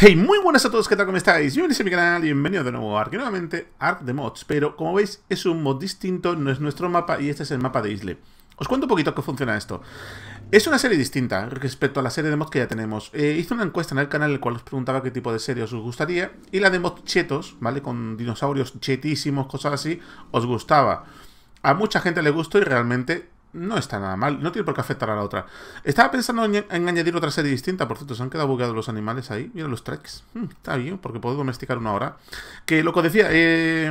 Hey, muy buenas a todos, ¿qué tal? ¿Cómo estáis? Bienvenidos a mi canal y bienvenidos de nuevo a Ark, nuevamente Ark de Mods, pero como veis es un mod distinto, no es nuestro mapa y este es el mapa de Isle. Os cuento un poquito cómo funciona esto. Es una serie distinta respecto a la serie de mods que ya tenemos. Eh, hice una encuesta en el canal en la cual os preguntaba qué tipo de serie os gustaría y la de mods chetos, ¿vale? Con dinosaurios chetísimos, cosas así, os gustaba. A mucha gente le gustó y realmente no está nada mal, no tiene por qué afectar a la otra. Estaba pensando en, añadir otra serie distinta, por cierto, se han quedado bugueados los animales ahí. Mira los tracks. Mm, está bien, porque puedo domesticar una hora. Que lo que decía, eh,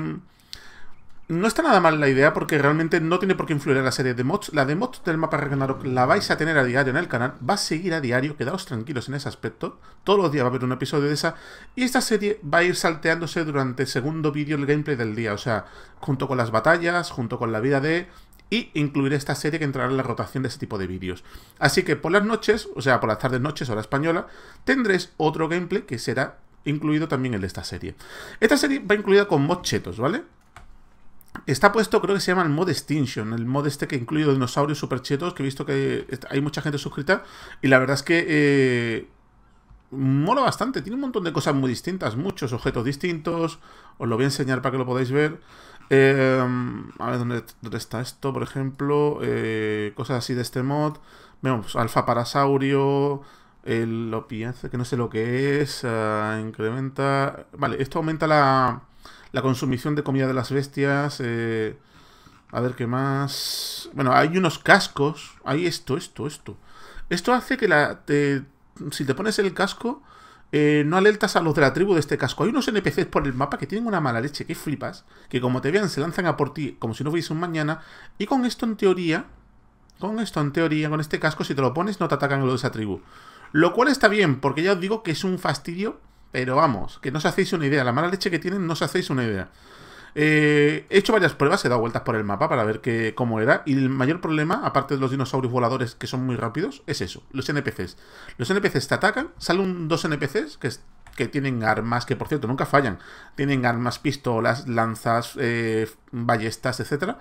no está nada mal la idea, porque realmente no tiene por qué influir en la serie de mods. La de mods del mapa Ragnarok la vais a tener a diario en el canal, va a seguir a diario, quedaos tranquilos en ese aspecto. Todos los días va a haber un episodio de esa, y esta serie va a ir salteándose durante el segundo vídeo el gameplay del día, o sea, junto con las batallas, junto con la vida de y incluiré esta serie que entrará en la rotación de este tipo de vídeos. Así que por las noches, o sea, por las tardes noches, hora española, tendréis otro gameplay que será incluido también en esta serie. Esta serie va incluida con mod chetos, ¿vale? Está puesto, creo que se llama el mod Extinction, el mod este que incluye los dinosaurios super chetos, que he visto que hay mucha gente suscrita, y la verdad es que... Eh, mola bastante, tiene un montón de cosas muy distintas, muchos objetos distintos, os lo voy a enseñar para que lo podáis ver. Eh, a ver, ¿dónde, está esto? Por ejemplo, eh, cosas así de este mod. Vemos, pues, Alfa Parasaurio, el piensa que no sé lo que es, eh, incrementa... Vale, esto aumenta la, la consumición de comida de las bestias. Eh, a ver qué más... Bueno, hay unos cascos. Hay esto, esto, esto. Esto hace que la... si te pones el casco, eh, no alertas a los de la tribu de este casco. Hay unos NPCs por el mapa que tienen una mala leche, que flipas, que como te vean se lanzan a por ti como si no fuese un mañana. Y con esto en teoría, con esto en teoría, con este casco, si te lo pones no te atacan los de esa tribu. Lo cual está bien, porque ya os digo que es un fastidio, pero vamos, que no os hacéis una idea. La mala leche que tienen no os hacéis una idea. Eh, he hecho varias pruebas, he dado vueltas por el mapa para ver que, cómo era. Y el mayor problema, aparte de los dinosaurios voladores que son muy rápidos, es eso: los NPCs. Los NPCs te atacan, salen dos NPCs que, que tienen armas, que por cierto nunca fallan. Tienen armas, pistolas, lanzas, eh, ballestas, etcétera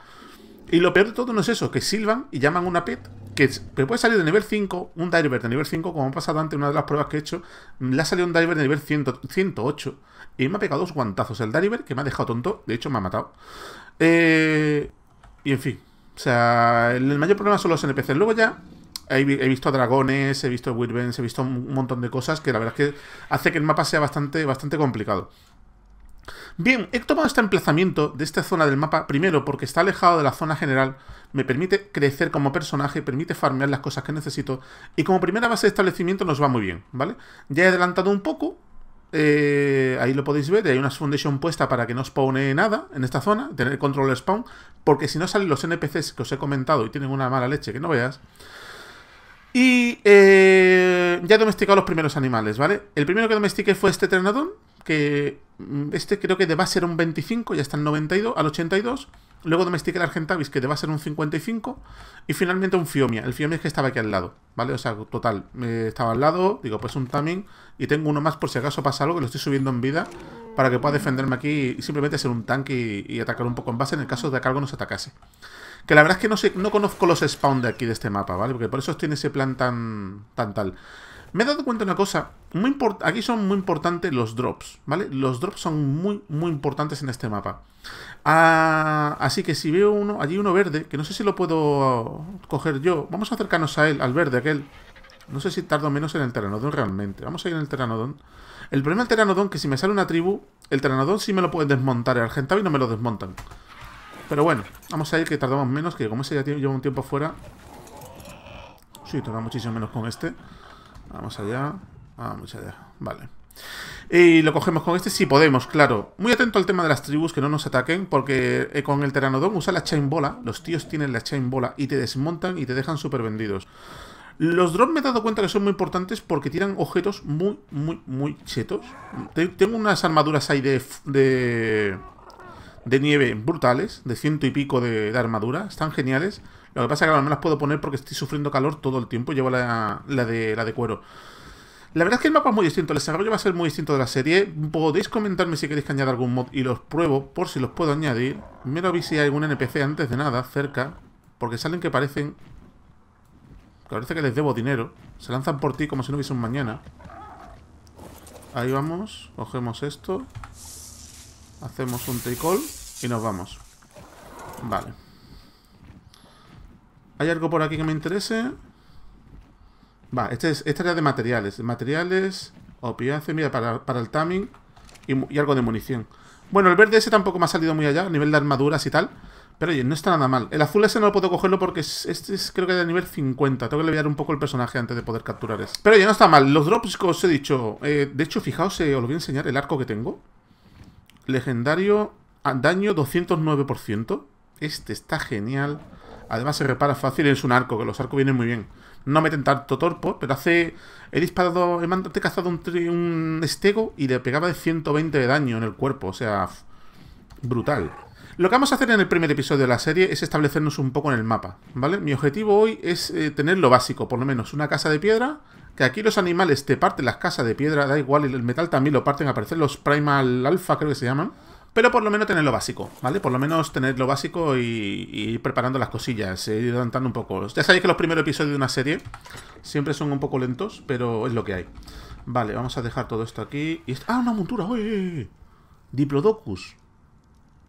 y lo peor de todo no es eso, que silban y llaman una pet que puede salir de nivel 5, un diver de nivel 5, como ha pasado antes en una de las pruebas que he hecho, le ha salido un diver de nivel 108 y me ha pegado dos guantazos el diver que me ha dejado tonto, de hecho me ha matado. Eh, y en fin, o sea, el mayor problema son los NPCs. Luego ya he, visto dragones, he visto Wirbens, he visto un montón de cosas que la verdad es que hace que el mapa sea bastante, bastante complicado. Bien, he tomado este emplazamiento de esta zona del mapa primero porque está alejado de la zona general, me permite crecer como personaje, permite farmear las cosas que necesito y como primera base de establecimiento nos va muy bien, ¿vale? Ya he adelantado un poco, eh, ahí lo podéis ver, hay una foundation puesta para que no spawne nada en esta zona, tener control spawn, porque si no salen los NPCs que os he comentado y tienen una mala leche que no veas. Y eh, ya he domesticado los primeros animales, ¿vale? El primero que domestiqué fue este Trenadón que mm, este creo que deba ser un 25, ya está en 92, al 82. Luego domestiqué el Argentavis, que deba ser un 55. Y finalmente un Fiomia. El Fiomia es que estaba aquí al lado, ¿vale? O sea, total, me eh, estaba al lado, digo, pues un Taming. Y tengo uno más por si acaso pasa algo, que lo estoy subiendo en vida. Para que pueda defenderme aquí y simplemente ser un tanque y, atacar un poco en base en el caso de que algo nos atacase. Que la verdad es que no, sé, no conozco los spawn de aquí de este mapa, ¿vale? Porque por eso tiene ese plan tan, tan tal. Me he dado cuenta de una cosa. Muy aquí son muy importantes los drops, ¿vale? Los drops son muy, muy importantes en este mapa. Ah, así que si veo uno, allí uno verde, que no sé si lo puedo coger yo. Vamos a acercarnos a él, al verde, aquel. No sé si tardo menos en el Teranodon realmente. Vamos a ir en el Teranodon El problema del Teranodon que si me sale una tribu, el Teranodon sí me lo pueden desmontar. El Argentavi no me lo desmontan. Pero bueno, vamos a ir que tardamos menos, que como ese ya lleva un tiempo afuera... Sí, tardamos muchísimo menos con este. Vamos allá. Ah, vamos allá. Vale. Y lo cogemos con este si podemos, claro. Muy atento al tema de las tribus que no nos ataquen, porque eh, con el Teranodon usa la chain bola. Los tíos tienen la chain bola y te desmontan y te dejan súper vendidos. Los drones me he dado cuenta que son muy importantes porque tiran objetos muy, muy, muy chetos. Tengo unas armaduras ahí de, de, nieve brutales, de ciento y pico de armadura. Están geniales. Lo que pasa es que no las puedo poner porque estoy sufriendo calor todo el tiempo. Llevo la, de, cuero. La verdad es que el mapa es muy distinto, el desarrollo va a ser muy distinto de la serie. Podéis comentarme si queréis que añada algún mod y los pruebo, por si los puedo añadir. Me a si hay algún NPC antes de nada, cerca, porque salen que parecen... Que parece que les debo dinero. Se lanzan por ti como si no hubiesen mañana. Ahí vamos, cogemos esto. Hacemos un take all y nos vamos. Vale. ¿Hay algo por aquí que me interese? Va, este es, esta era de materiales. Materiales, Opiace, mira, para, para el timing y, algo de munición. Bueno, el verde ese tampoco me ha salido muy allá, a nivel de armaduras y tal. Pero oye, no está nada mal. El azul ese no lo puedo cogerlo porque este es, creo que de nivel 50. Tengo que leviar un poco el personaje antes de poder capturar ese. Pero oye, no está mal. Los drops que os he dicho... Eh, de hecho, fijaos, eh, os lo voy a enseñar, el arco que tengo. Legendario, daño 209%. Este está genial. Además se repara fácil, es un arco, que los arcos vienen muy bien. No meten tanto torpo, pero hace... He disparado, he cazado un, estego y le pegaba de 120 de daño en el cuerpo, o sea, brutal. Lo que vamos a hacer en el primer episodio de la serie es establecernos un poco en el mapa, ¿vale? Mi objetivo hoy es eh, tener lo básico, por lo menos una casa de piedra, que aquí los animales te parten las casas de piedra, da igual, el metal también lo parten, aparecen los Primal Alpha creo que se llaman. Pero por lo menos tener lo básico, ¿vale? Por lo menos tener lo básico y, ir preparando las cosillas, eh, ir adelantando un poco. Ya sabéis que los primeros episodios de una serie siempre son un poco lentos, pero es lo que hay. Vale, vamos a dejar todo esto aquí. ¡Ah, una montura! ¡Oye! Diplodocus.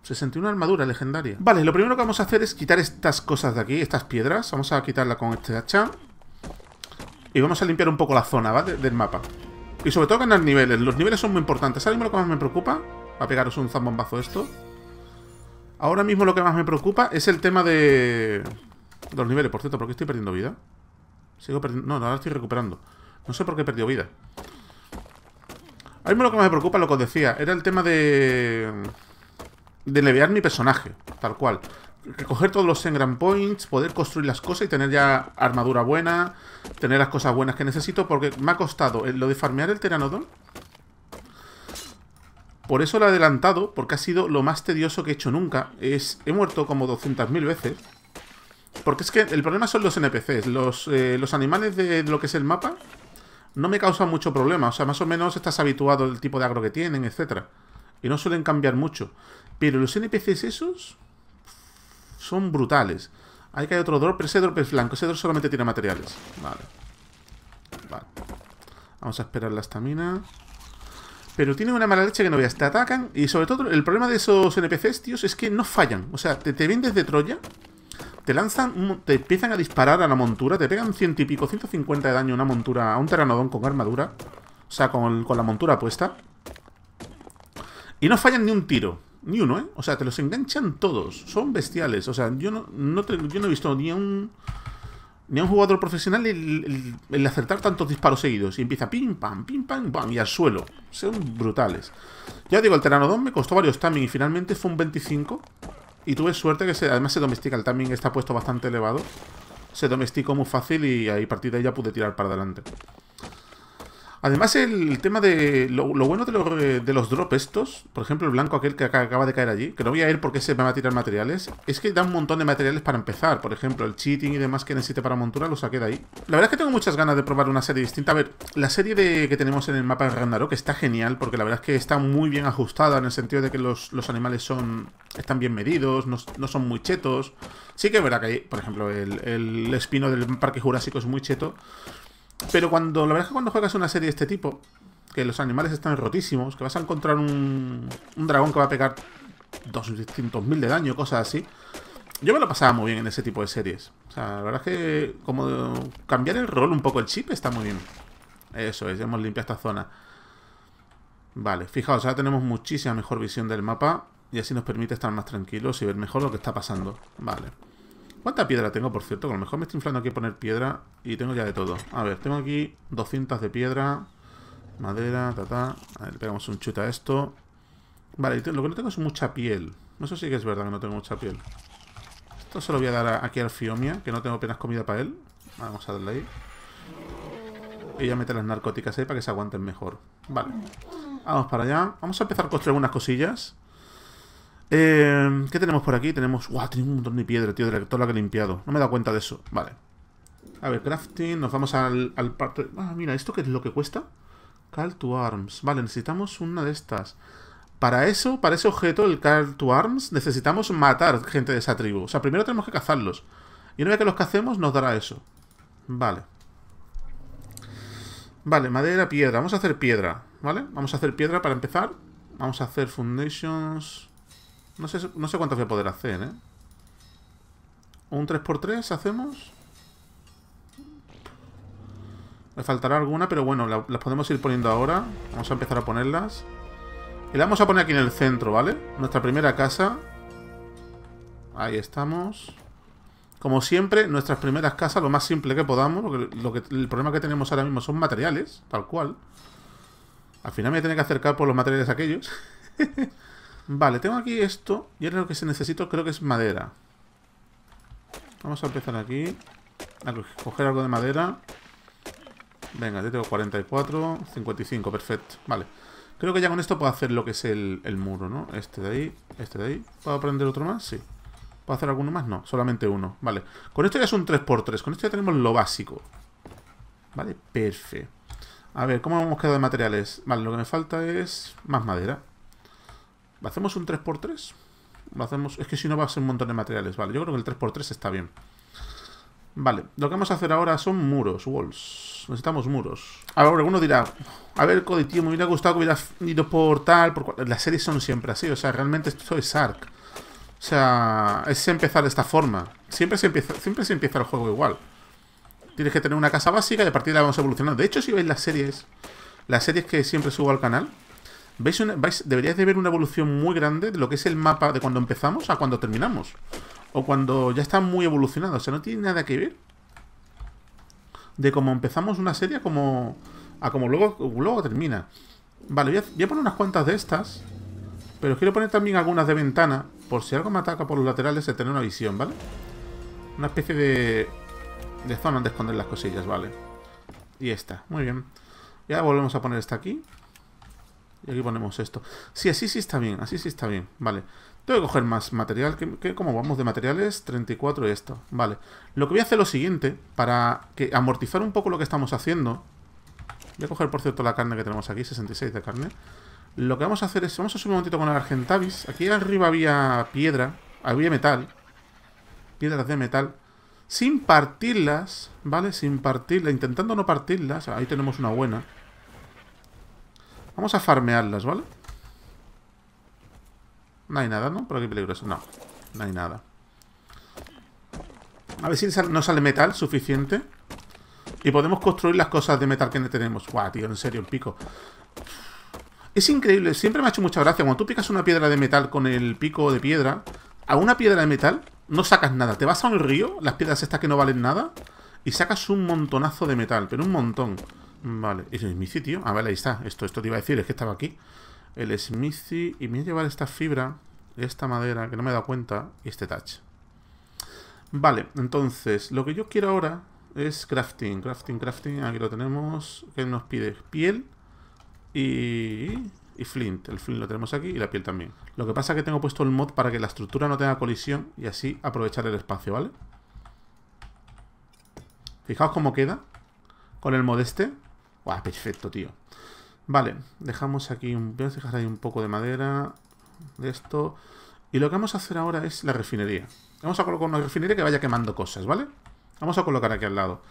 61 armadura legendaria. Vale, lo primero que vamos a hacer es quitar estas cosas de aquí, estas piedras. Vamos a quitarla con este hacha. Y vamos a limpiar un poco la zona, ¿vale? Del mapa. Y sobre todo ganar niveles. Los niveles son muy importantes. ¿Sabes lo que más me preocupa? a pegaros un zambombazo esto. Ahora mismo lo que más me preocupa es el tema de... los niveles, por cierto, porque estoy perdiendo vida. Sigo perdiendo... No, no, ahora estoy recuperando. No sé por qué he perdido vida. Ahora mismo lo que más me preocupa, lo que os decía, era el tema de... De levear mi personaje, tal cual. Recoger todos los engram points, poder construir las cosas y tener ya armadura buena, tener las cosas buenas que necesito, porque me ha costado eh, lo de farmear el teranodon por eso lo he adelantado, porque ha sido lo más tedioso que he hecho nunca. Es, he muerto como 200.000 veces. Porque es que el problema son los NPCs. Eh, los, animales de, lo que es el mapa no me causan mucho problema. O sea, más o menos estás habituado al tipo de agro que tienen, etc. Y no suelen cambiar mucho. Pero los NPCs esos son brutales. Hay que hay otro drop, ese drop es blanco. Ese solamente tiene materiales. Vale. Vale. Vamos a esperar la estamina. Pero tiene una mala leche que no veas. Te atacan. Y sobre todo, el problema de esos NPCs, tíos, es que no fallan. O sea, te, te ven desde Troya. Te lanzan. Te empiezan a disparar a la montura. Te pegan ciento y pico, 150 de daño a una montura. A un teranodón con armadura. O sea, con, la montura puesta. Y no fallan ni un tiro. Ni uno, ¿eh? O sea, te los enganchan todos. Son bestiales. O sea, yo no, yo no he visto ni un ni a un jugador profesional el, acertar tantos disparos seguidos. Y empieza pim, pam, pim, pam, pam, y al suelo. Son brutales. Ya digo, el Teranodon me costó varios timing y finalmente fue un 25. Y tuve suerte que además se domestica. El timing está puesto bastante elevado. Se domesticó muy fácil y a partir de ahí ya pude tirar para adelante. Además, el tema de. Lo, bueno de los, eh, drops estos, por ejemplo, el blanco aquel que acaba de caer allí, que no voy a ir porque se me va a tirar materiales, es que da un montón de materiales para empezar. Por ejemplo, el cheating y demás que necesite para montura lo saqué de ahí. La verdad es que tengo muchas ganas de probar una serie distinta. A ver, la serie de, que tenemos en el mapa de que está genial, porque la verdad es que está muy bien ajustada en el sentido de que los, animales son están bien medidos, no, son muy chetos. Sí que es verdad que hay, por ejemplo, el espino del Parque Jurásico es muy cheto. Pero cuando, la verdad es que cuando juegas una serie de este tipo, que los animales están rotísimos, que vas a encontrar un, dragón que va a pegar distintos mil de daño, cosas así. Yo me lo pasaba muy bien en ese tipo de series. O sea, la verdad es que como cambiar el rol un poco el chip está muy bien. Eso es, ya hemos limpiado esta zona. Vale, fijaos, ahora tenemos muchísima mejor visión del mapa y así nos permite estar más tranquilos y ver mejor lo que está pasando. Vale. ¿Cuánta piedra tengo, por cierto? a lo mejor me estoy inflando aquí a poner piedra y tengo ya de todo. A ver, tengo aquí 200 de piedra, madera, ta, ta. A ver, le pegamos un chuta a esto. Vale, lo que no tengo es mucha piel. Eso sí que es verdad que no tengo mucha piel. Esto se lo voy a dar aquí al Fiomia, que no tengo apenas comida para él. Vamos a darle ahí. Y ya meter las narcóticas ahí para que se aguanten mejor. Vale. Vamos para allá. Vamos a empezar a construir unas cosillas. Eh, ¿Qué tenemos por aquí? Tenemos... ¡Guau! Wow, tengo un montón de piedra, tío, de todo lo que he limpiado. No me he dado cuenta de eso. Vale. A ver, crafting. Nos vamos al, al Ah, mira, ¿esto qué es lo que cuesta? Call to Arms. Vale, necesitamos una de estas. Para eso, para ese objeto, el Call to Arms, necesitamos matar gente de esa tribu. O sea, primero tenemos que cazarlos. Y una vez que los cacemos, nos dará eso. Vale. Vale, madera, piedra. Vamos a hacer piedra, ¿vale? Vamos a hacer piedra para empezar. Vamos a hacer foundations... No sé, no sé cuántas voy a poder hacer, ¿eh? ¿Un 3x3 hacemos? Me faltará alguna, pero bueno, las podemos ir poniendo ahora. Vamos a empezar a ponerlas. Y la vamos a poner aquí en el centro, ¿vale? Nuestra primera casa. Ahí estamos. Como siempre, nuestras primeras casas, lo más simple que podamos. Lo que, el problema que tenemos ahora mismo son materiales, tal cual. Al final me voy a tener que acercar por los materiales aquellos. Vale, tengo aquí esto. Y ahora lo que se necesito creo que es madera. Vamos a empezar aquí. A coger algo de madera. Venga, ya tengo 44, 55, perfecto. Vale. Creo que ya con esto puedo hacer lo que es el, el muro, ¿no? Este de ahí, este de ahí. ¿Puedo aprender otro más? Sí. ¿Puedo hacer alguno más? No, solamente uno. Vale. Con esto ya es un 3x3. Con esto ya tenemos lo básico. Vale, perfecto. A ver, ¿cómo hemos quedado de materiales? Vale, lo que me falta es más madera. ¿Hacemos un 3x3? 3 hacemos? Es que si no va a ser un montón de materiales. Vale, yo creo que el 3x3 está bien. Vale, lo que vamos a hacer ahora son muros, walls. Necesitamos muros. Ahora alguno dirá, a ver, Cody, tío, me hubiera gustado que hubiera ido por tal, Las series son siempre así, o sea, realmente esto es arc O sea, es empezar de esta forma. Siempre se empieza, siempre se empieza el juego igual. Tienes que tener una casa básica y a partir de ahí vamos evolucionar De hecho, si veis las series, las series que siempre subo al canal, veis, deberíais de ver una evolución muy grande de lo que es el mapa de cuando empezamos a cuando terminamos. O cuando ya está muy evolucionado. O sea, no tiene nada que ver de cómo empezamos una serie a como, a como luego, luego termina. Vale, voy a, poner unas cuantas de estas. Pero quiero poner también algunas de ventana. Por si algo me ataca por los laterales, se tiene una visión, ¿vale? Una especie de, de zona donde esconder las cosillas, ¿vale? Y esta, muy bien. Ya volvemos a poner esta aquí. Y aquí ponemos esto. Sí, así sí está bien, así sí está bien. Vale. Tengo que coger más material. que, como vamos de materiales? 34 y esto. Vale. Lo que voy a hacer es lo siguiente. Para que amortizar un poco lo que estamos haciendo. Voy a coger, por cierto, la carne que tenemos aquí. 66 de carne. Lo que vamos a hacer es... Vamos a subir un momentito con el Argentavis. Aquí arriba había piedra. Había metal. Piedras de metal. Sin partirlas, ¿vale? Sin partirlas. Intentando no partirlas. Ahí tenemos una buena. Vamos a farmearlas, ¿vale? No hay nada, ¿no? Por aquí peligroso. No, no hay nada. A ver si no sale metal suficiente. Y podemos construir las cosas de metal que tenemos. Guau, tío, en serio, el pico. Es increíble, siempre me ha hecho mucha gracia. Cuando tú picas una piedra de metal con el pico de piedra, a una piedra de metal no sacas nada. Te vas a un río, las piedras estas que no valen nada, y sacas un montonazo de metal, pero un montón. Vale, y es mi sitio. Ah, vale, ahí está. Esto, esto te iba a decir, es que estaba aquí. El Smithy. Y me voy a llevar esta fibra, esta madera, que no me he dado cuenta, y este touch. Vale, entonces, lo que yo quiero ahora es crafting. Crafting, crafting. Aquí lo tenemos. ¿Qué nos pide? Piel y, y flint. El flint lo tenemos aquí y la piel también. Lo que pasa es que tengo puesto el mod para que la estructura no tenga colisión y así aprovechar el espacio, ¿vale? Fijaos cómo queda con el mod este perfecto, tío. Vale, dejamos aquí un... ahí un poco de madera. De esto. Y lo que vamos a hacer ahora es la refinería. Vamos a colocar una refinería que vaya quemando cosas, ¿vale? Vamos a colocar aquí al lado.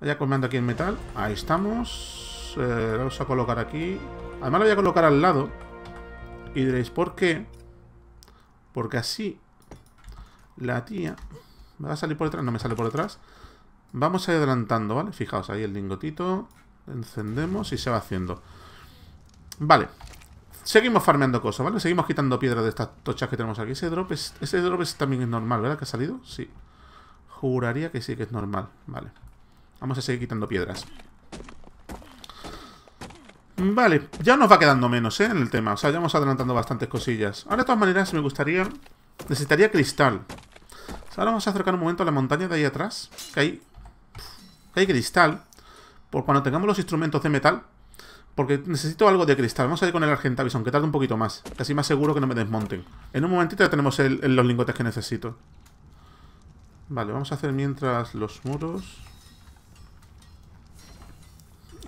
Vaya quemando aquí el metal. Ahí estamos. Eh, vamos a colocar aquí. Además lo voy a colocar al lado. Y diréis, ¿por qué? Porque así la tía... ¿Me va a salir por detrás? No me sale por detrás. Vamos a ir adelantando, ¿vale? Fijaos, ahí el lingotito. Encendemos y se va haciendo. Vale. Seguimos farmeando cosas, ¿vale? Seguimos quitando piedras de estas tochas que tenemos aquí. Ese drop, es, ese drop es, también es normal, ¿verdad? ¿Que ha salido? Sí. Juraría que sí, que es normal. Vale. Vamos a seguir quitando piedras. Vale, ya nos va quedando menos, ¿eh? En el tema. O sea, ya vamos adelantando bastantes cosillas. Ahora, de todas maneras, me gustaría... Necesitaría cristal. ahora vamos a acercar un momento a la montaña de ahí atrás. Que hay... Que hay cristal por cuando tengamos los instrumentos de metal, porque necesito algo de cristal. Vamos a ir con el Argentavison, que tarda un poquito más. Así más seguro que no me desmonten. En un momentito ya tenemos los lingotes que necesito. Vale, vamos a hacer mientras los muros.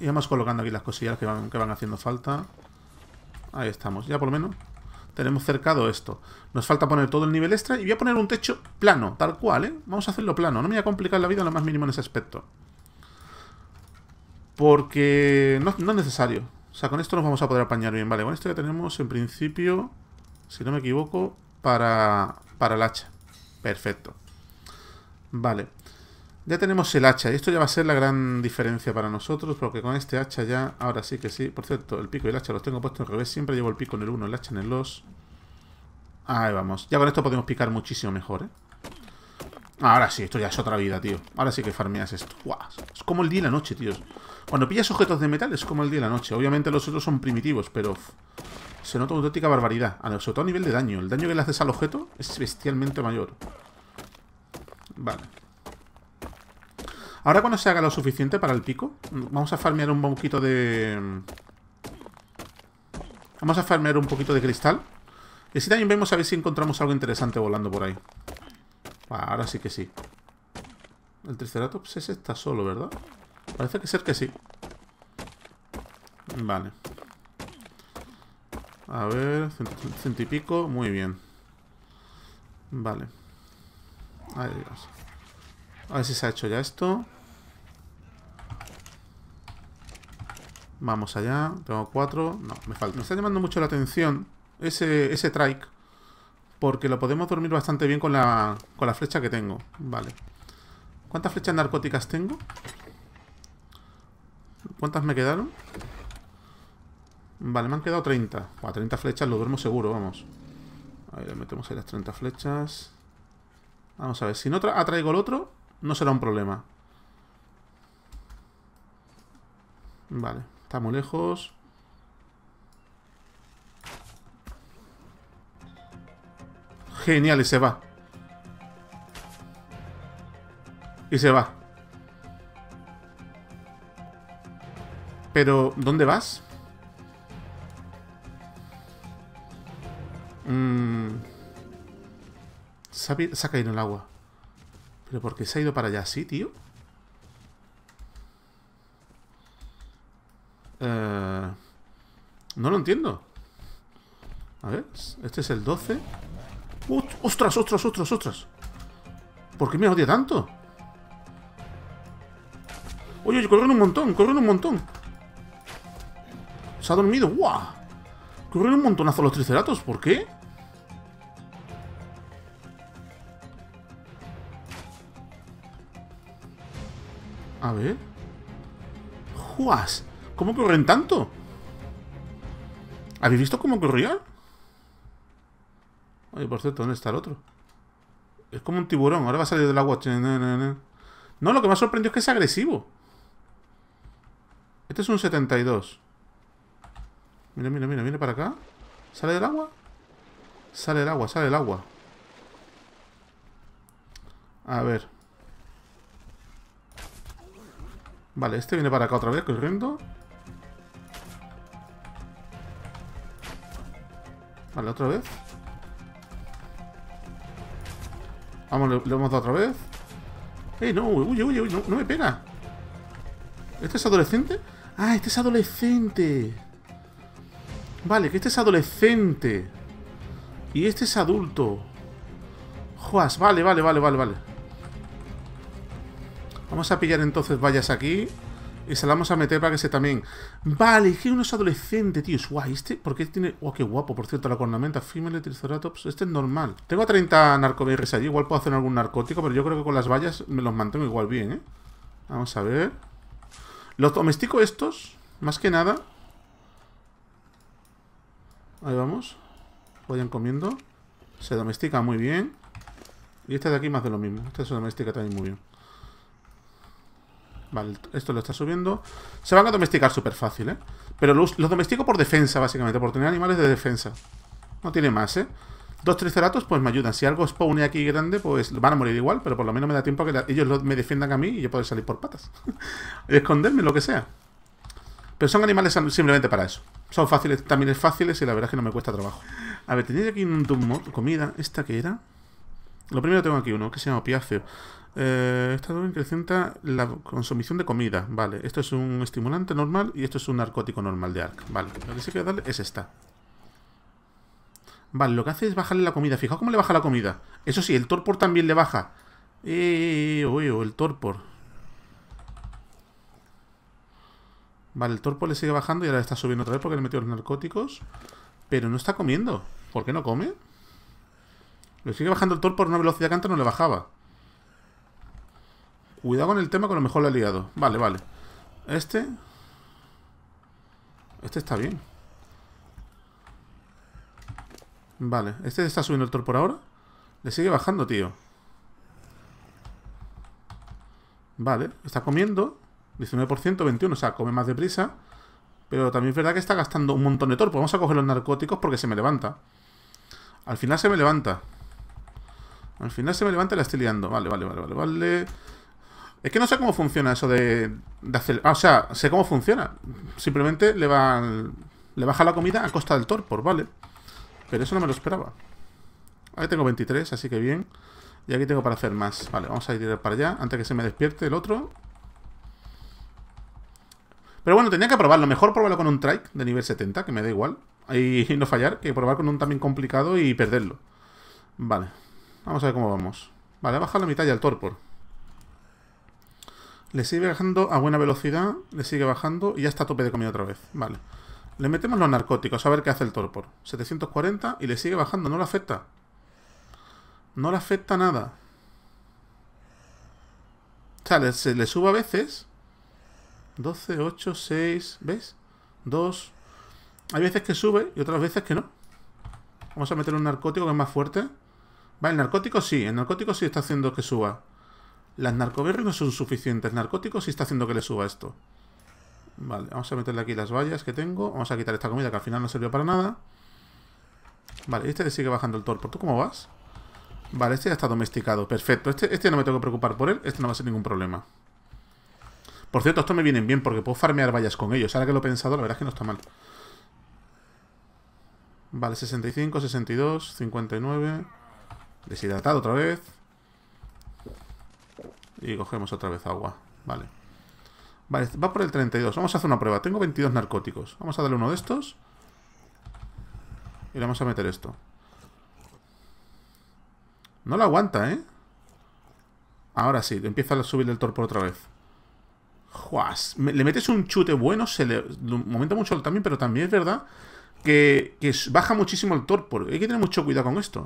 Y vamos colocando aquí las cosillas que van, que van haciendo falta. Ahí estamos, ya por lo menos tenemos cercado esto. Nos falta poner todo el nivel extra y voy a poner un techo plano, tal cual, ¿eh? Vamos a hacerlo plano, no me voy a complicar la vida lo más mínimo en ese aspecto. Porque no, es necesario. O sea, con esto nos vamos a poder apañar bien. Vale, con esto ya tenemos en principio, si no me equivoco, para, para el hacha. Perfecto. Vale. Ya tenemos el hacha. Y esto ya va a ser la gran diferencia para nosotros. Porque con este hacha ya... Ahora sí que sí. Por cierto, el pico y el hacha los tengo puestos al revés. Siempre llevo el pico en el 1, el hacha en el 2. Ahí vamos. Ya con esto podemos picar muchísimo mejor, ¿eh? Ahora sí, esto ya es otra vida, tío. Ahora sí que farmeas esto. es como el día y la noche, tío Cuando pillas objetos de metal es como el día y la noche. Obviamente los otros son primitivos, pero... Se nota una auténtica barbaridad. A ah, sobre todo nivel de daño. El daño que le haces al objeto es bestialmente mayor. Vale. Ahora cuando se haga lo suficiente para el pico, vamos a farmear un poquito de... Vamos a farmear un poquito de cristal. Y si también vemos a ver si encontramos algo interesante volando por ahí. Ah, ahora sí que sí. El Triceratops ese está solo, ¿verdad? Parece que ser que sí. Vale. A ver, ciento y pico. Muy bien. Vale. Ahí, A ver si se ha hecho ya esto. Vamos allá. Tengo cuatro. No, me falta. Me está llamando mucho la atención ese, ese trike porque lo podemos dormir bastante bien con la, con la flecha que tengo. Vale. ¿Cuántas flechas narcóticas tengo? ¿Cuántas me quedaron? Vale, me han quedado 30. A 30 flechas lo duermo seguro, vamos. Ahí le metemos ahí las 30 flechas. Vamos a ver, si no atraigo el otro, no será un problema. Vale, está muy lejos. Genial, y se va. Y se va. Pero, ¿dónde vas? Mmm. Se, ha, caído en el agua. ¿Pero por qué se ha ido para allá así, tío? Eh, no lo entiendo. A ver, este es el 12. ¡Ostras, ostras, ostras, ostras! ¿Por qué me odia tanto? Oye, oye, corren un montón, corren un montón. Se ha dormido, ¡guau! Corren un montonazo los triceratos, ¿por qué? A ver. ¡Juas! ¿Cómo corren tanto? ¿Habéis visto cómo corrían? por cierto, ¿dónde está el otro? Es como un tiburón, ahora va a salir del agua. No, lo que me ha sorprendido es que es agresivo. Este es un 72. Mira, mira, mira, viene para acá. ¿Sale del agua? Sale del agua, sale del agua. A ver. Vale, este viene para acá otra vez, corriendo. Vale, otra vez. Vamos, le, hemos dado otra vez. ¡Eh, no! uy, uy! uy No, me pega! ¿Este es adolescente? ¡Ah, este es adolescente! Vale, que este es adolescente. Y este es adulto. Juas, vale, vale, vale, vale, vale. Vamos a pillar entonces vallas aquí. Y se la vamos a meter para que se también. Vale, que unos es adolescente, tío. Es guay. Este, porque tiene. Guau, oh, qué guapo, por cierto, la cornamenta. Female Triceratops. Este es normal. Tengo 30 narcoberries allí. Igual puedo hacer algún narcótico, pero yo creo que con las vallas me los mantengo igual bien, ¿eh? Vamos a ver. Los domestico estos, más que nada. Ahí vamos. Vayan comiendo. Se domestica muy bien. Y este de aquí más de lo mismo. Este se domestica también muy bien. Vale, esto lo está subiendo. Se van a domesticar súper fácil, ¿eh? Pero los, domestico por defensa, básicamente, por tener animales de defensa. No tiene más, ¿eh? Dos triceratos, pues me ayudan. Si algo spawne aquí grande, pues van a morir igual, pero por lo menos me da tiempo a que ellos me defiendan a mí y yo poder salir por patas. Esconderme, lo que sea. Pero son animales simplemente para eso. Son fáciles, también es fáciles y la verdad es que no me cuesta trabajo. A ver, ¿tenéis aquí un, tumor comida. ¿Esta que era? Lo primero tengo aquí uno que se llama Piaceo. Eh, esta droga incrementa la consumición de comida. Vale, esto es un estimulante normal y esto es un narcótico normal de ARC. Vale, lo que sí que darle es esta. Vale, lo que hace es bajarle la comida. Fijaos cómo le baja la comida. Eso sí, el torpor también le baja. Eh, oye, el torpor. Vale, el torpor le sigue bajando y ahora está subiendo otra vez porque le metió los narcóticos. Pero no está comiendo. ¿Por qué no come? Le sigue bajando el torpor a una velocidad que antes no le bajaba. Cuidado con el tema con lo mejor lo he liado. Vale, vale. Este. Este está bien. Vale, este está subiendo el tor por ahora. Le sigue bajando, tío. Vale, está comiendo. 19%, 21, o sea, come más deprisa. Pero también es verdad que está gastando un montón de tor. Vamos a coger los narcóticos porque se me levanta. Al final se me levanta. Al final se me levanta y la estoy liando. Vale, vale, vale, vale, vale. Es que no sé cómo funciona eso de, de hacer... Ah, o sea, sé cómo funciona. Simplemente le, va, le baja la comida a costa del torpor, pues, ¿vale? Pero eso no me lo esperaba. Ahí tengo 23, así que bien. Y aquí tengo para hacer más. Vale, vamos a ir para allá antes que se me despierte el otro. Pero bueno, tenía que probarlo. Mejor probarlo con un trike de nivel 70, que me da igual. Y no fallar, que probar con un también complicado y perderlo. Vale. Vamos a ver cómo vamos. Vale, ha la mitad ya el torpor. Le sigue bajando a buena velocidad, le sigue bajando y ya está a tope de comida otra vez. Vale. Le metemos los narcóticos, a ver qué hace el torpor. 740 y le sigue bajando, no le afecta. No le afecta nada. O sea, se le suba a veces. 12, 8, 6, ¿ves? 2. Hay veces que sube y otras veces que no. Vamos a meter un narcótico que es más fuerte. Vale, el narcótico sí, el narcótico sí está haciendo que suba. Las narcoberries no son suficientes narcóticos y está haciendo que le suba esto. Vale, vamos a meterle aquí las vallas que tengo. Vamos a quitar esta comida que al final no sirvió para nada. Vale, este sigue bajando el torpor. ¿Tú cómo vas? Vale, este ya está domesticado. Perfecto. Este, este no me tengo que preocupar por él. Este no va a ser ningún problema. Por cierto, esto me vienen bien porque puedo farmear vallas con ellos. Ahora que lo he pensado, la verdad es que no está mal. Vale, 65, 62, 59. Deshidratado otra vez. Y cogemos otra vez agua. Vale. Vale, va por el 32. Vamos a hacer una prueba. Tengo 22 narcóticos. Vamos a darle uno de estos. Y le vamos a meter esto. No lo aguanta, ¿eh? Ahora sí, empieza a subir el torpor otra vez. Juas, le metes un chute bueno, se le aumenta mucho el también, pero también es verdad que, que, baja muchísimo el torpor. Hay que tener mucho cuidado con esto.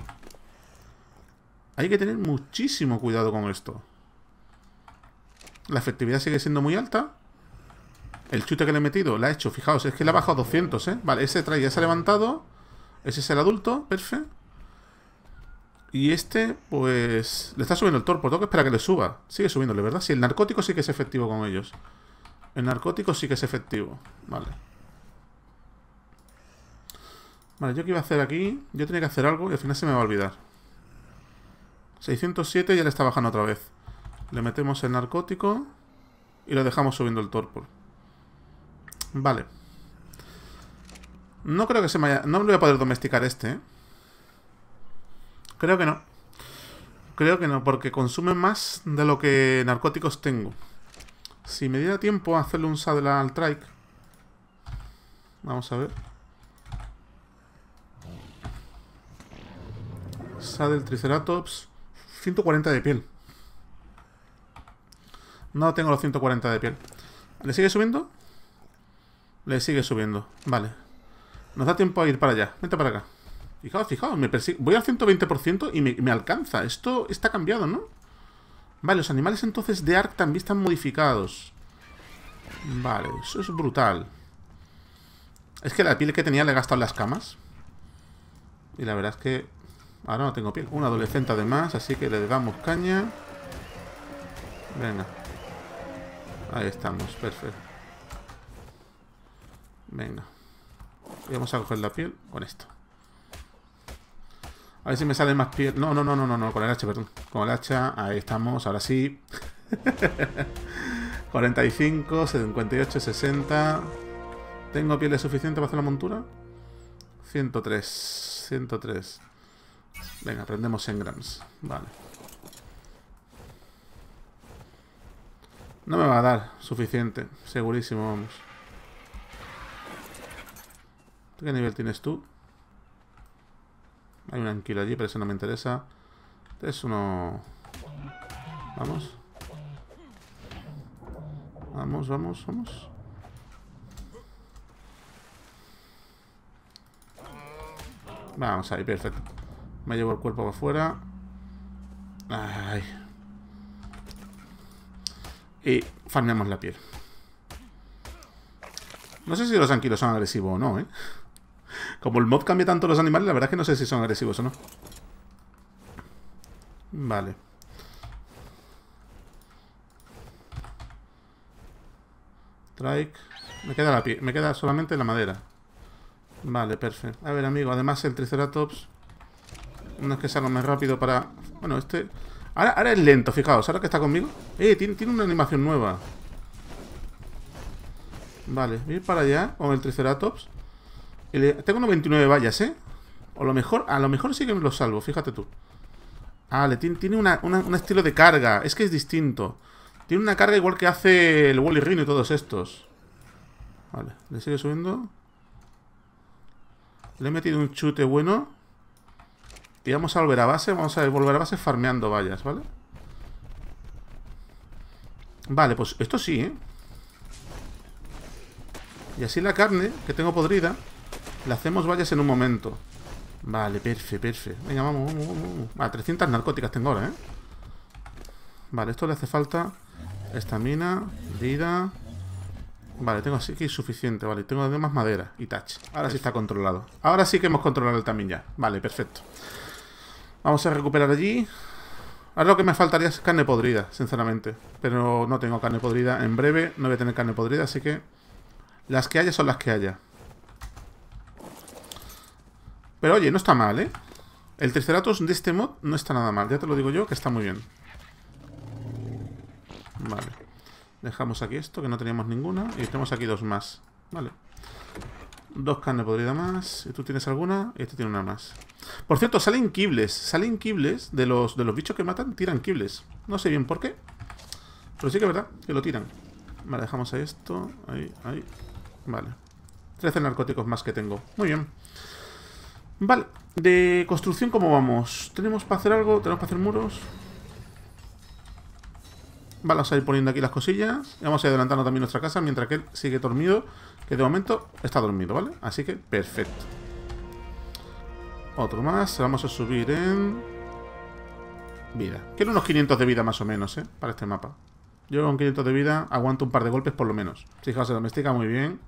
Hay que tener muchísimo cuidado con esto. La efectividad sigue siendo muy alta. El chute que le he metido, la he hecho. Fijaos, es que le ha bajado 200, ¿eh? Vale, ese traje ya se ha levantado. Ese es el adulto, perfecto. Y este, pues... Le está subiendo el torpo, tengo que esperar que le suba. Sigue subiéndole, ¿verdad? Sí, el narcótico sí que es efectivo con ellos. El narcótico sí que es efectivo. Vale. Vale, yo qué iba a hacer aquí. Yo tenía que hacer algo y al final se me va a olvidar. 607 ya le está bajando otra vez. Le metemos el narcótico y lo dejamos subiendo el torpor. Vale. No creo que se me haya... No me voy a poder domesticar este, ¿eh? Creo que no. Creo que no, porque consume más de lo que narcóticos tengo. Si me diera tiempo a hacerle un saddle al trike. Vamos a ver. Saddle Triceratops. 140 de piel. No tengo los 140 de piel. ¿Le sigue subiendo? Le sigue subiendo. Vale. Nos da tiempo a ir para allá. Vente para acá. Fijaos, fijaos. Me Voy al 120% y me, alcanza. Esto está cambiado, ¿no? Vale, los animales entonces de Ark también están modificados. Vale, eso es brutal. Es que la piel que tenía le he gastado en las camas. Y la verdad es que ahora no tengo piel. Una adolescente además, así que le damos caña. Venga, Ahí estamos, perfecto. Venga. Y vamos a coger la piel con esto. A ver si me sale más piel. No, no, no, no, no, con el hacha, perdón. Con el hacha, ahí estamos, ahora sí. 45, 58, 60. ¿Tengo pieles suficiente para hacer la montura? 103, 103. Venga, prendemos en grams. Vale. No me va a dar suficiente. Segurísimo, vamos. ¿Qué nivel tienes tú? Hay un anquilo allí, pero eso no me interesa. Es uno... Vamos. Vamos, vamos, vamos. Vamos ahí, perfecto. Me llevo el cuerpo para afuera. Ay, y farmeamos la piel. No sé si los anquilos son agresivos o no, ¿eh? Como el mod cambia tanto los animales, la verdad es que no sé si son agresivos o no. Vale. Trike. Me queda, la piel me queda solamente la madera. Vale, perfecto. A ver, amigo, además el Triceratops... No es que salga más rápido para... Bueno, este... Ahora, es lento, fijaos. Ahora que está conmigo. Eh, tiene, una animación nueva. Vale, voy para allá con el Triceratops. Tengo 99 vallas, ¿eh? O a lo mejor, a lo mejor sí que me lo salvo, fíjate tú. Ah, tiene, un estilo de carga. Es que es distinto. Tiene una carga igual que hace el Wally Rhino y todos estos. Vale, le sigue subiendo. Le he metido un chute bueno. Y vamos a volver a base, vamos a volver a base farmeando vallas, ¿vale? Vale, pues esto sí, ¿eh? Y así la carne, que tengo podrida, la hacemos vallas en un momento. Vale, perfecto, perfecto Venga, vamos, vamos, vamos. Vale, ah, 300 narcóticas tengo ahora, ¿eh? Vale, esto le hace falta estamina, vida... Vale, tengo así que es suficiente, vale. Tengo además madera y touch. Ahora sí está controlado. Ahora sí que hemos controlado el también ya. Vale, perfecto. Vamos a recuperar allí. Ahora lo que me faltaría es carne podrida, sinceramente. Pero no tengo carne podrida en breve. No voy a tener carne podrida, así que... Las que haya son las que haya. Pero oye, no está mal, ¿eh? El Triceratops de este mod no está nada mal. Ya te lo digo yo, que está muy bien. Vale. Dejamos aquí esto, que no teníamos ninguna. Y tenemos aquí dos más. Vale. Dos podría podrida más. ¿Tú tienes alguna? Este tiene una más. Por cierto, salen kibles. Salen kibles de los, de los bichos que matan, tiran kibles. No sé bien por qué. Pero sí que es verdad que lo tiran. Vale, dejamos a esto. Ahí, ahí. Vale. 13 narcóticos más que tengo. Muy bien. Vale. De construcción, ¿cómo vamos? ¿Tenemos para hacer algo? ¿Tenemos para hacer muros? Vale, vamos a ir poniendo aquí las cosillas. Vamos a ir adelantando también nuestra casa mientras que él sigue dormido. Que de momento está dormido, ¿vale? Así que perfecto. Otro más. Vamos a subir en... Vida. Quiero unos 500 de vida más o menos, ¿eh? Para este mapa. Yo con 500 de vida aguanto un par de golpes por lo menos. Fijaos, se domestica muy bien.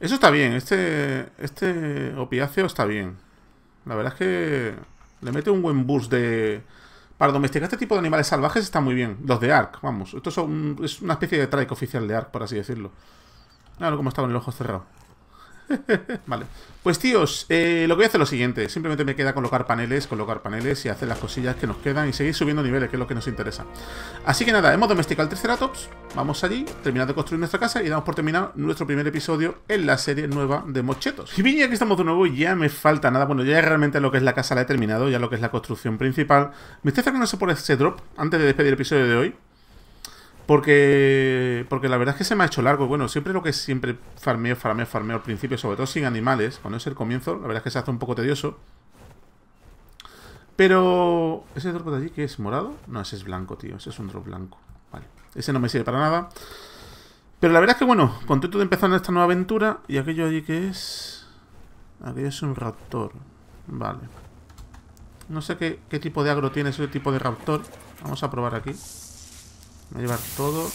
Eso está bien. Este, este opiáceo está bien. La verdad es que le mete un buen boost de... Para domesticar este tipo de animales salvajes está muy bien. Los de Ark, vamos. Esto son, es una especie de trike oficial de Ark, por así decirlo. Ah, no como estaba con el ojo cerrado. vale. Pues tíos, eh, lo que voy a hacer es lo siguiente. Simplemente me queda colocar paneles, colocar paneles y hacer las cosillas que nos quedan y seguir subiendo niveles, que es lo que nos interesa. Así que nada, hemos domesticado el Triceratops. Vamos allí, terminado de construir nuestra casa y damos por terminado nuestro primer episodio en la serie nueva de Mochetos. Y bien, ya que estamos de nuevo, ya me falta nada. Bueno, ya realmente lo que es la casa la he terminado, ya lo que es la construcción principal. Me estoy eso por ese drop antes de despedir el episodio de hoy. Porque, porque la verdad es que se me ha hecho largo. Bueno, siempre lo que siempre farmeo, farmeo, farmeo al principio, sobre todo sin animales, cuando es el comienzo, la verdad es que se hace un poco tedioso. Pero... ¿Ese drop de allí que es morado? No, ese es blanco, tío. Ese es un drop blanco. Vale. Ese no me sirve para nada. Pero la verdad es que, bueno, contento de empezar esta nueva aventura. ¿Y aquello allí que es? Aquello es un raptor. Vale. No sé qué tipo de agro tiene ese tipo de raptor. Vamos a probar aquí. Me llevar todo.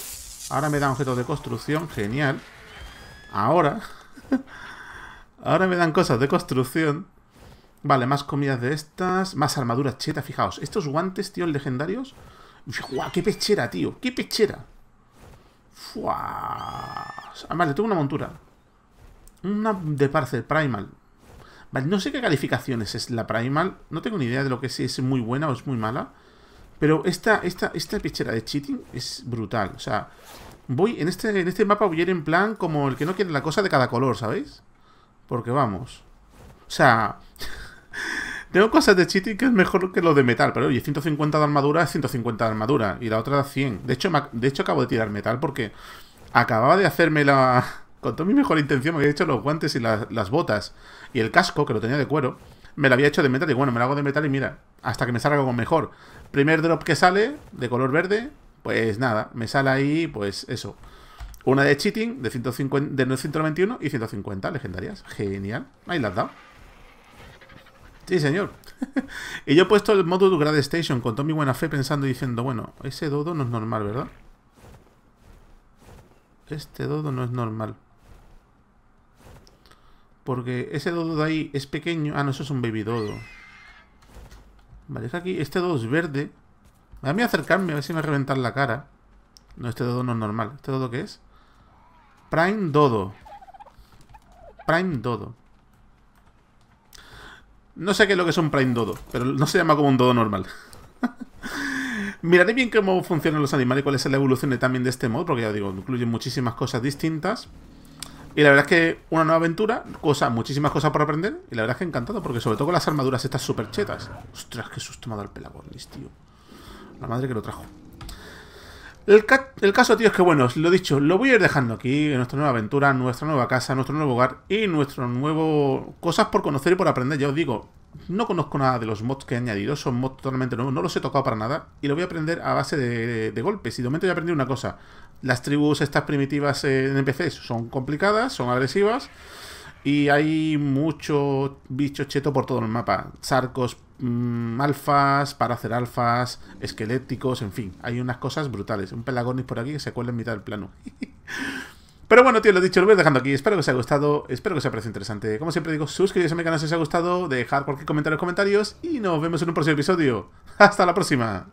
Ahora me dan objetos de construcción. Genial. Ahora. Ahora me dan cosas de construcción. Vale, más comidas de estas. Más armaduras Cheta, fijaos. Estos guantes, tío, legendarios. ¡Guau! ¡Qué pechera, tío! ¡Qué pechera! ¡Fua! Vale, tengo una montura. Una de Parcel Primal. Vale, no sé qué calificaciones es la Primal. No tengo ni idea de lo que es, si es muy buena o es muy mala. Pero esta, esta, esta pichera de cheating es brutal. O sea, voy en este, en este mapa voy a ir en plan como el que no quiere la cosa de cada color, ¿sabéis? Porque vamos. O sea, tengo cosas de cheating que es mejor que lo de metal. Pero oye, 150 de armadura es 150 de armadura. Y la otra da 100. De hecho, de hecho acabo de tirar metal porque acababa de hacerme la... Con toda mi mejor intención me había hecho los guantes y las botas y el casco, que lo tenía de cuero me la había hecho de metal y bueno, me la hago de metal y mira, hasta que me salga algo mejor. Primer drop que sale, de color verde, pues nada, me sale ahí, pues eso. Una de cheating de, 150, de y 150 legendarias. Genial. Ahí las dado Sí, señor. y yo he puesto el modo Grad Station con mi buena fe pensando y diciendo, bueno, ese dodo no es normal, ¿verdad? Este dodo no es normal. Porque ese dodo de ahí es pequeño. Ah, no, eso es un baby dodo. Vale, es aquí este dodo es verde. Dame a acercarme, a ver si me va reventar la cara. No, este dodo no es normal. ¿Este dodo qué es? Prime dodo. Prime dodo. No sé qué es lo que es un prime dodo, pero no se llama como un dodo normal. Miraré bien cómo funcionan los animales y cuál es la evolución también de este mod, porque ya digo, incluye muchísimas cosas distintas. Y la verdad es que una nueva aventura, cosa, muchísimas cosas por aprender. Y la verdad es que encantado, porque sobre todo con las armaduras estas súper chetas. Ostras, qué susto me ha dado el Pelagornis, tío. La madre que lo trajo. El, caso, tío, es que bueno, os lo dicho, lo voy a ir dejando aquí, en nuestra nueva aventura, nuestra nueva casa, nuestro nuevo hogar y nuestro nuevo... Cosas por conocer y por aprender, ya os digo, no conozco nada de los mods que he añadido, son mods totalmente nuevos, no los he tocado para nada y lo voy a aprender a base de, golpes. Y de momento ya aprendí una cosa, las tribus estas primitivas en NPCs son complicadas, son agresivas y hay mucho bicho cheto por todo el mapa. Sarcos, mm, alfas, para hacer alfas, esqueléticos, en fin. Hay unas cosas brutales. Un pelagornis por aquí que se cuela en mitad del plano. Pero bueno, tío, lo dicho, lo voy dejando aquí. Espero que os haya gustado, espero que os haya parecido interesante. Como siempre digo, suscribiros a mi canal si os ha gustado, dejad cualquier comentario en los comentarios y nos vemos en un próximo episodio. ¡Hasta la próxima!